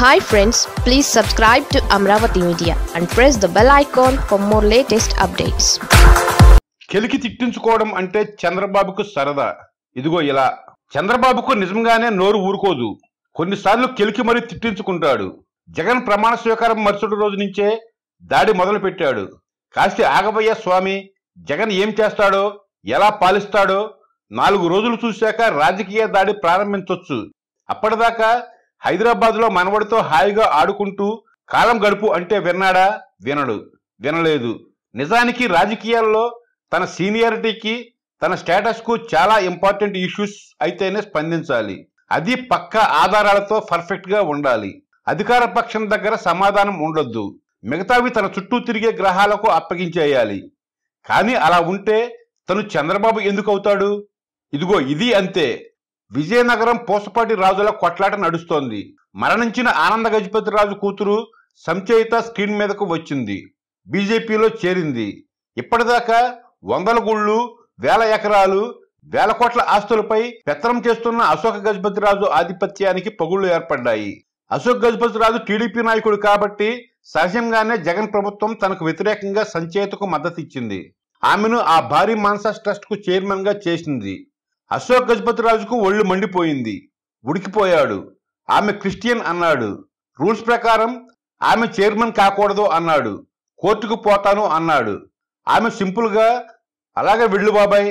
hi friends please subscribe to Amaravati media and press the bell icon for more latest updates కెలికి తిట్టించుకోవడం అంటే చంద్రబాబుకు సరదా ఇదిగో ఇలా చంద్రబాబుకు నిజంగానే నోరు ఊరుకోదు కొన్నిసార్లు కెలికి మరీ తిట్టించుకుంటాడు జగన్ ప్రమాణ స్వీకారం మరుసటి రోజు నుంచే దాడి మొదలు పెట్టాడు కాస్త ఆగబయ్య స్వామి జగన్ ఏం చేస్తాడో ఎలా పాలిస్తాడో నాలుగు రోజులు చూశాక రాజకీయ దాడి ప్రారంభించవచ్చు అప్పటిదాకా హైదరాబాద్లో మనవడితో హాయిగా ఆడుకుంటూ కాలం గడుపు అంటే విన్నాడా వినడు వినలేదు నిజానికి రాజకీయాల్లో తన సీనియారిటీకి తన స్టేటస్కు చాలా ఇంపార్టెంట్ ఇష్యూస్ అయితేనే స్పందించాలి అది పక్క ఆధారాలతో పర్ఫెక్ట్గా ఉండాలి అధికార పక్షం దగ్గర సమాధానం ఉండొద్దు మిగతావి తన చుట్టూ తిరిగే గ్రహాలకు అప్పగించేయాలి కానీ అలా ఉంటే తను చంద్రబాబు ఎందుకు అవుతాడు ఇదిగో ఇది అంతే విజయనగరం పూసపాటి రాజుల కొట్లాట నడుస్తోంది మరణించిన ఆనంద గజపతి రాజు కూతురు సంచయిత స్క్రీన్ మీదకు వచ్చింది బీజేపీలో చేరింది ఇప్పటిదాకా వందల గుళ్ళు వేల ఎకరాలు వేల కోట్ల ఆస్తులపై పెత్తనం చేస్తున్న అశోక గజపతి రాజు ఆధిపత్యానికి పగుళ్లు ఏర్పడ్డాయి అశోక్ గజపతి రాజు టీడీపీ నాయకుడు కాబట్టి సహజంగానే జగన్ ప్రభుత్వం తనకు వ్యతిరేకంగా సంచేతకు మద్దతు ఇచ్చింది ఆమెను ఆ భారీ మాన్సాస్ ట్రస్ట్కు చైర్మన్గా చేసింది అశోక్ గజపతిరాజుకు ఒళ్ళు మండిపోయింది ఉడికిపోయాడు ఆమె క్రిస్టియన్ అన్నాడు రూల్స్ ప్రకారం ఆమె చైర్మన్ కాకూడదు అన్నాడు కోర్టుకు పోతాను అన్నాడు ఆమె సింపుల్గా అలాగే వెళ్ళు బాబాయ్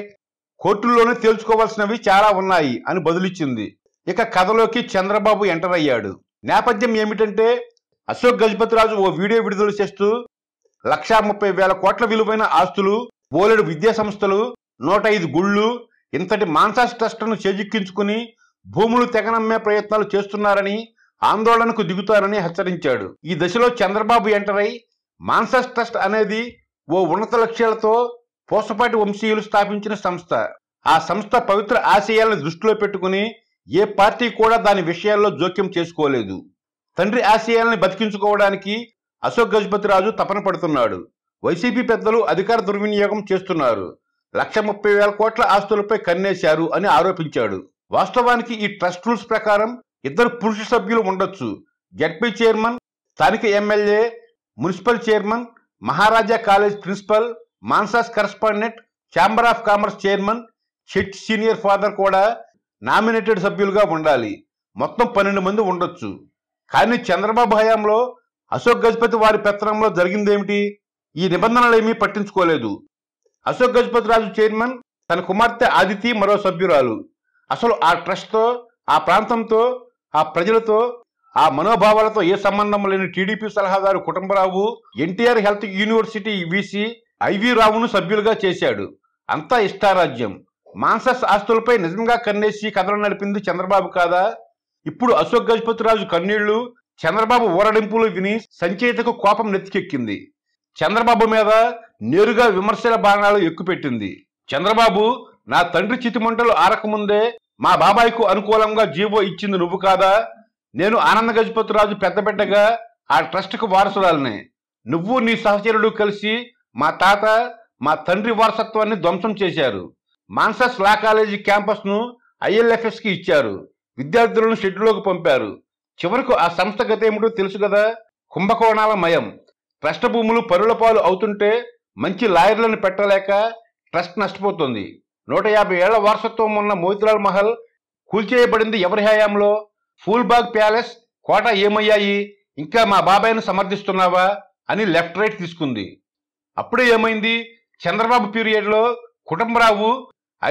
కోర్టుల్లోనే తేల్చుకోవాల్సినవి చాలా ఉన్నాయి అని బదులిచ్చింది ఇక కథలోకి చంద్రబాబు ఎంటర్ అయ్యాడు నేపథ్యం ఏమిటంటే అశోక్ గజపతిరాజు ఓ వీడియో విడుదల చేస్తూ లక్షా ముప్పై వేల కోట్ల విలువైన ఆస్తులు బోలెడు విద్యా సంస్థలు నూట ఐదు గుళ్ళు ఇంతటి మాన్సాస్ ట్రస్టును చేజిక్కించుకుని భూములు తెగనమ్మే ప్రయత్నాలు చేస్తున్నారని ఆందోళనకు దిగుతారని హెచ్చరించాడు ఈ దశలో చంద్రబాబు ఎంటరై మాన్సాస్ ట్రస్ట్ అనేది ఓ ఉన్నత లక్ష్యాలతో పోసపాటి వంశీయులు స్థాపించిన సంస్థ ఆ సంస్థ పవిత్ర ఆశయాలను దృష్టిలో పెట్టుకుని ఏ పార్టీ కూడా దాని విషయాల్లో జోక్యం చేసుకోలేదు తండ్రి ఆశయాల్ని బతికించుకోవడానికి అశోక్ గజపతి రాజు తపన పడుతున్నాడు వైసీపీ పెద్దలు అధికార దుర్వినియోగం చేస్తున్నారు లక్ష ముప్పై వేల కోట్ల ఆస్తులపై కన్నేశారు అని ఆరోపించాడు వాస్తవానికి ఈ ట్రస్ట్ రూల్స్ ప్రకారం ఇద్దరు పురుష సభ్యులు ఉండొచ్చు జడ్పీ చైర్మన్ స్థానిక MLA municipal chairman Maharaja college principal MANSAS correspondent chamber of commerce chairman షెట్ సీనియర్ ఫాదర్ కూడా నామినేటెడ్ సభ్యులుగా ఉండాలి మొత్తం పన్నెండు మంది ఉండొచ్చు కానీ చంద్రబాబు హయాంలో అశోక్ గజపతి వారి పెత్తనంలో జరిగిందేమిటి ఈ నిబంధనలేమీ పట్టించుకోలేదు అశోక్ గజపతిరాజు చైర్మన్ తన కుమార్తె ఆదితి మరో సభ్యురాలు అసలు ఆ ట్రస్ట్తో ఆ ప్రాంతంతో ఆ ప్రజలతో ఆ మనోభావాలతో ఏ సంబంధం లేని టీడీపీ సలహాదారు Kutumbarao NTR health university VC IV రావును సభ్యులుగా చేశాడు అంతా ఇష్టారాజ్యం మాన్సస్ ఆస్తులపై నిజంగా కన్నేసి కథలు నడిపింది చంద్రబాబు కాదా ఇప్పుడు అశోక్ గజపతిరాజు కన్నీళ్లు చంద్రబాబు ఊరడింపులు విని సంచయితకు కోపం నెత్తికెక్కింది చంద్రబాబు మీద నేరుగా విమర్శల బాణాలు ఎక్కుపెట్టింది చంద్రబాబు నా తండ్రి చితిమంటలు ఆరకముందే మా బాబాయ్కు అనుకూలంగా జీవో ఇచ్చింది నువ్వు కాదా నేను ఆనంద గజపతిరాజు పెద్ద బిడ్డగా ఆ ట్రస్ట్కు వారసురాలని నువ్వు నీ సహచరుడు కలిసి మా తాత మా తండ్రి వారసత్వాన్ని ధ్వంసం చేశారు మాన్సస్ లా కాలేజీ క్యాంపస్ను ఐఎల్ఎఫ్ఎస్కి ఇచ్చారు విద్యార్థులను షెడ్యూల్లోకి పంపారు చివరకు ఆ సంస్థ గతేమిటో తెలుసు కదా కుంభకోణాల మయం ట్రస్ట్ భూములు పరుల పాలు అవుతుంటే మంచి లాయర్లను పెట్టలేక ట్రస్ట్ నష్టపోతుంది నూట యాభై ఏళ్ల వారసత్వం ఉన్న మోతిలాల్ మహల్ కూల్చేయబడింది ఎవరి హయాంలో ఫూల్బాగ్ ప్యాలెస్ కోట ఏమయ్యాయి ఇంకా మా బాబాయ్ను సమర్థిస్తున్నావా అని లెఫ్ట్ రైట్ తీసుకుంది అప్పుడే ఏమైంది చంద్రబాబు పీరియడ్లో కుటుంబరావు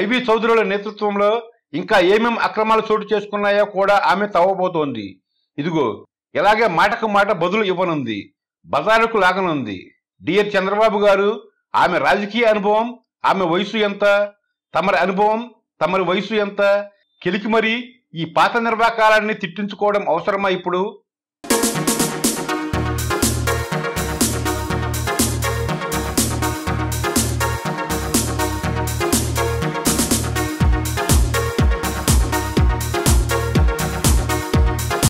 ఐవి చౌదరుల నేతృత్వంలో ఇంకా ఏమేం అక్రమాలు చోటు చేసుకున్నాయో కూడా ఆమె తవ్వబోతోంది ఇదిగో ఇలాగే మాటకు మాట బదులు ఇవ్వనుంది బజారుకు లాగనుంది డిఆర్ చంద్రబాబు గారు ఆమె రాజకీయ అనుభవం ఆమె వయసు ఎంత తమరి అనుభవం తమరి వయసు ఎంత కెలికి మరి ఈ పాత నిర్వాహకాలన్నీ తిట్టించుకోవడం అవసరమా ఇప్పుడు